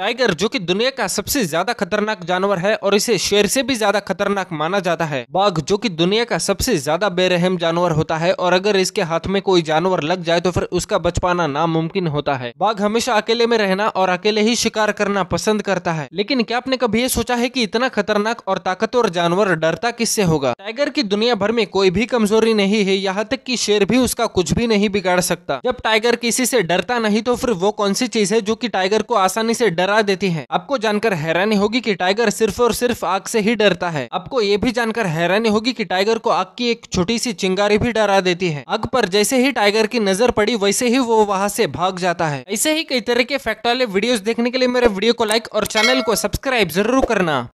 tiger जो कि दुनिया का सबसे ज्यादा खतरनाक जानवर है और इसे शेर से भी ज्यादा खतरनाक माना जाता है बाघ जो कि दुनिया का सबसे ज्यादा बेरहम जानवर होता है और अगर इसके हाथ में कोई जानवर लग जाए तो फिर उसका बच पाना नामुमकिन होता है बाघ हमेशा अकेले में रहना और अकेले ही शिकार करना पसंद करता है लेकिन क्या आपने कभी ये सोचा है की इतना खतरनाक और ताकतवर जानवर डरता किस होगा टाइगर की दुनिया भर में कोई भी कमजोरी नहीं है यहाँ तक की शेर भी उसका कुछ भी नहीं बिगाड़ सकता जब टाइगर किसी से डरता नहीं तो फिर वो कौन सी चीज है जो की टाइगर को आसानी से डर डरा देती है आपको जानकर हैरानी होगी कि टाइगर सिर्फ और सिर्फ आग से ही डरता है आपको ये भी जानकर हैरानी होगी कि टाइगर को आग की एक छोटी सी चिंगारी भी डरा देती है आग पर जैसे ही टाइगर की नजर पड़ी वैसे ही वो वहाँ से भाग जाता है ऐसे ही कई तरह के फैक्ट वाले वीडियो देखने के लिए मेरे वीडियो को लाइक और चैनल को सब्सक्राइब जरूर करना